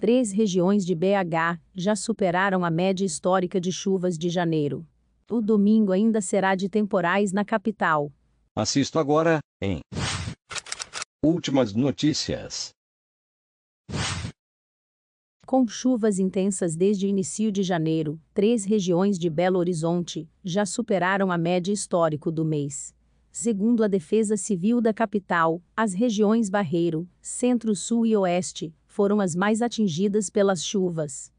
Três regiões de BH já superaram a média histórica de chuvas de janeiro. O domingo ainda será de temporais na capital. Assisto agora, em Últimas notícias. Com chuvas intensas desde início de janeiro, três regiões de Belo Horizonte já superaram a média histórica do mês. Segundo a Defesa Civil da capital, as regiões Barreiro, Centro-Sul e Oeste foram as mais atingidas pelas chuvas.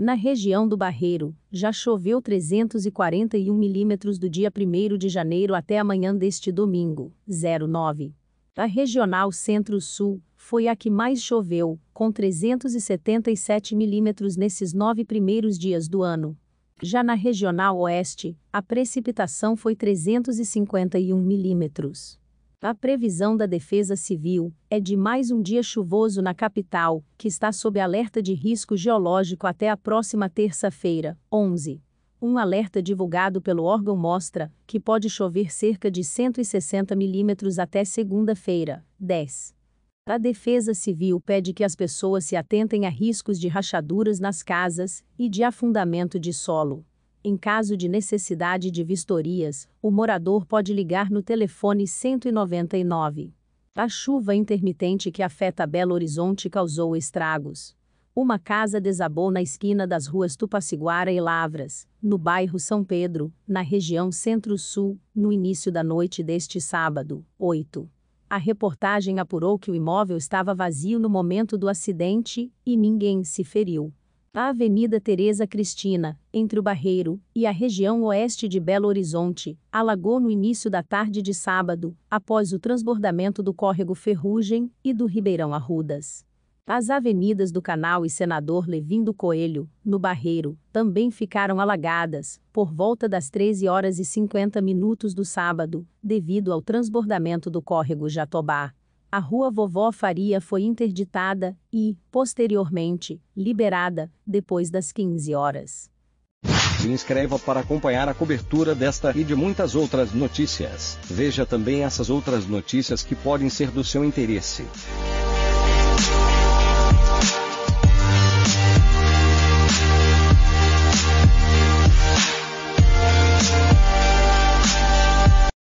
Na região do Barreiro, já choveu 341 milímetros do dia 1 de janeiro até a manhã deste domingo, 09. A regional Centro-Sul foi a que mais choveu, com 377 milímetros nesses nove primeiros dias do ano. Já na regional Oeste, a precipitação foi 351 milímetros. A previsão da Defesa Civil é de mais um dia chuvoso na capital, que está sob alerta de risco geológico até a próxima terça-feira, 11. Um alerta divulgado pelo órgão mostra que pode chover cerca de 160 milímetros até segunda-feira, 10. A Defesa Civil pede que as pessoas se atentem a riscos de rachaduras nas casas e de afundamento de solo. Em caso de necessidade de vistorias, o morador pode ligar no telefone 199. A chuva intermitente que afeta Belo Horizonte causou estragos. Uma casa desabou na esquina das ruas Tupaciguara e Lavras, no bairro São Pedro, na região Centro-Sul, no início da noite deste sábado, 8. A reportagem apurou que o imóvel estava vazio no momento do acidente e ninguém se feriu. A Avenida Tereza Cristina, entre o Barreiro e a região oeste de Belo Horizonte, alagou no início da tarde de sábado, após o transbordamento do córrego Ferrugem e do Ribeirão Arrudas. As avenidas do Canal e Senador Levindo Coelho, no Barreiro, também ficaram alagadas, por volta das 13 horas e 50 minutos do sábado, devido ao transbordamento do córrego Jatobá a rua Vovó Faria foi interditada e, posteriormente, liberada, depois das 15 horas. Se inscreva para acompanhar a cobertura desta e de muitas outras notícias. Veja também essas outras notícias que podem ser do seu interesse.